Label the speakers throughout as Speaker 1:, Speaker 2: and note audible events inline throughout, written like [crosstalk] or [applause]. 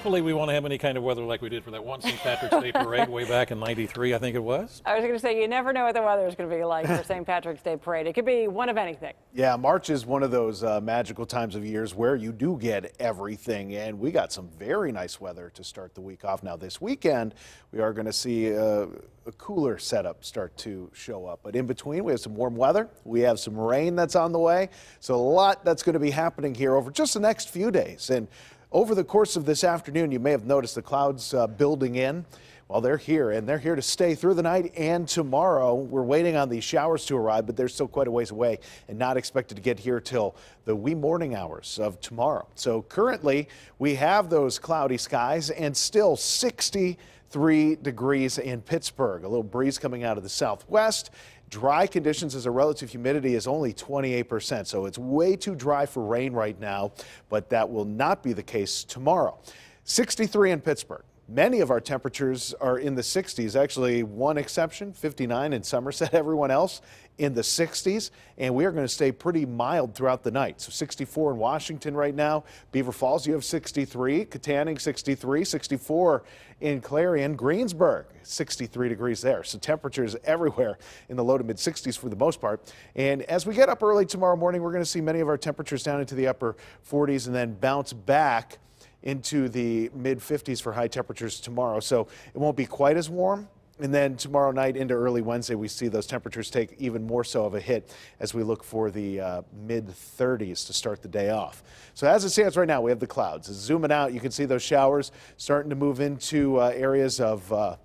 Speaker 1: hopefully we won't have any kind of weather like we did for that one St. Patrick's Day parade way back in 93, I think it was. I was going to say, you never know what the weather is going to be like for St. Patrick's Day parade. It could be one of anything. Yeah, March is one of those uh, magical times of years where you do get everything, and we got some very nice weather to start the week off. Now, this weekend, we are going to see uh, a cooler setup start to show up. But in between, we have some warm weather. We have some rain that's on the way. So a lot that's going to be happening here over just the next few days. And over the course of this afternoon, you may have noticed the clouds uh, building in. Well, they're here, and they're here to stay through the night and tomorrow. We're waiting on these showers to arrive, but they're still quite a ways away and not expected to get here till the wee morning hours of tomorrow. So currently, we have those cloudy skies and still 63 degrees in Pittsburgh. A little breeze coming out of the southwest dry conditions as a relative humidity is only 28%, so it's way too dry for rain right now, but that will not be the case tomorrow. 63 in Pittsburgh. Many of our temperatures are in the 60s, actually one exception, 59 in Somerset, [laughs] everyone else in the 60s, and we are going to stay pretty mild throughout the night. So 64 in Washington right now. Beaver Falls, you have 63. Katanning, 63. 64 in Clarion. Greensburg, 63 degrees there. So temperatures everywhere in the low to mid 60s for the most part. And as we get up early tomorrow morning, we're going to see many of our temperatures down into the upper 40s and then bounce back into the mid 50s for high temperatures tomorrow. So it won't be quite as warm, and then tomorrow night into early Wednesday, we see those temperatures take even more so of a hit as we look for the uh, mid 30s to start the day off. So as it stands right now, we have the clouds. Zooming out, you can see those showers starting to move into uh, areas of uh,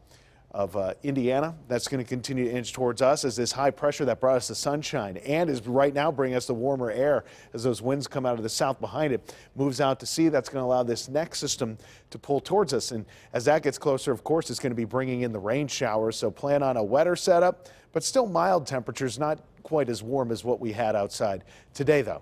Speaker 1: of uh, Indiana. That's going to continue to inch towards us as this high pressure that brought us the sunshine and is right now bringing us the warmer air as those winds come out of the south behind it, moves out to sea. That's going to allow this next system to pull towards us. And as that gets closer, of course, it's going to be bringing in the rain showers. So plan on a wetter setup, but still mild temperatures, not quite as warm as what we had outside today, though.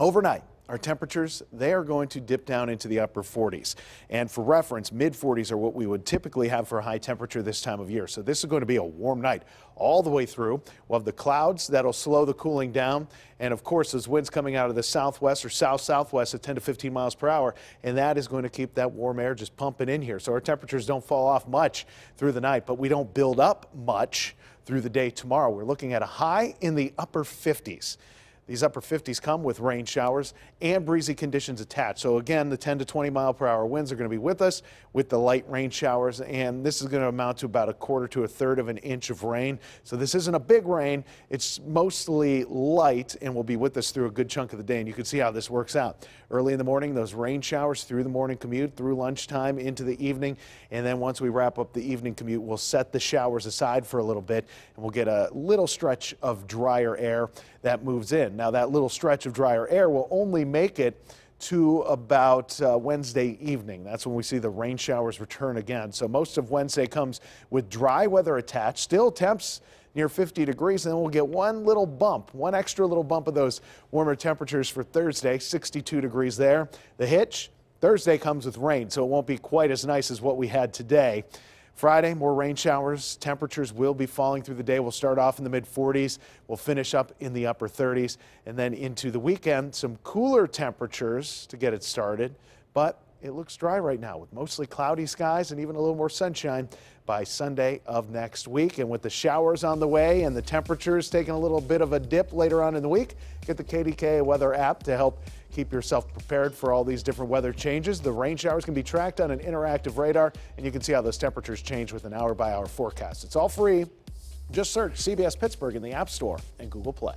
Speaker 1: Overnight, our temperatures, they are going to dip down into the upper 40s. And for reference, mid 40s are what we would typically have for high temperature this time of year. So this is going to be a warm night all the way through. We'll have the clouds that'll slow the cooling down. And of course, those winds coming out of the southwest or south southwest at 10 to 15 miles per hour. And that is going to keep that warm air just pumping in here. So our temperatures don't fall off much through the night, but we don't build up much through the day tomorrow. We're looking at a high in the upper 50s. These upper 50s come with rain showers and breezy conditions attached. So again, the 10 to 20 mile per hour winds are going to be with us with the light rain showers, and this is going to amount to about a quarter to a third of an inch of rain. So this isn't a big rain. It's mostly light and will be with us through a good chunk of the day, and you can see how this works out. Early in the morning, those rain showers through the morning commute, through lunchtime, into the evening, and then once we wrap up the evening commute, we'll set the showers aside for a little bit, and we'll get a little stretch of drier air that moves in. Now, that little stretch of drier air will only make it to about uh, Wednesday evening. That's when we see the rain showers return again. So most of Wednesday comes with dry weather attached, still temps near 50 degrees, and then we'll get one little bump, one extra little bump of those warmer temperatures for Thursday, 62 degrees there. The hitch, Thursday comes with rain, so it won't be quite as nice as what we had today. Friday, more rain showers. Temperatures will be falling through the day. We'll start off in the mid 40s. We'll finish up in the upper 30s. And then into the weekend, some cooler temperatures to get it started. But it looks dry right now with mostly cloudy skies and even a little more sunshine by Sunday of next week. And with the showers on the way and the temperatures taking a little bit of a dip later on in the week, get the KDK weather app to help keep yourself prepared for all these different weather changes. The rain showers can be tracked on an interactive radar, and you can see how those temperatures change with an hour by hour forecast. It's all free. Just search CBS Pittsburgh in the App Store and Google Play.